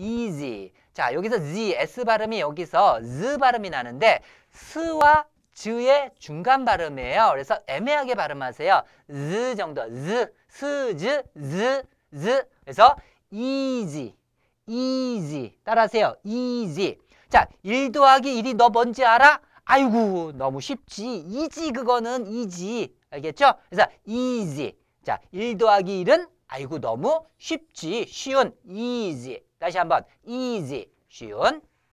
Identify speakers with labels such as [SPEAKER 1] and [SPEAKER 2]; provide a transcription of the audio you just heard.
[SPEAKER 1] easy. 자, 여기서 z, s 발음이 여기서 z 발음이 나는데 스와 즈의 중간 발음이에요. 그래서 애매하게 발음하세요. z 정도, z, 스, 즈, z, z. 그래서 easy, easy. 따라하세요. easy. 자, 일 더하기 일이너 뭔지 알아? 아이고, 너무 쉽지. 이지 그거는 이지. 알겠죠? 그래서 easy. 자, 일 더하기 일은 아이고 너무 쉽지 쉬운 easy 다시 한번 easy 쉬운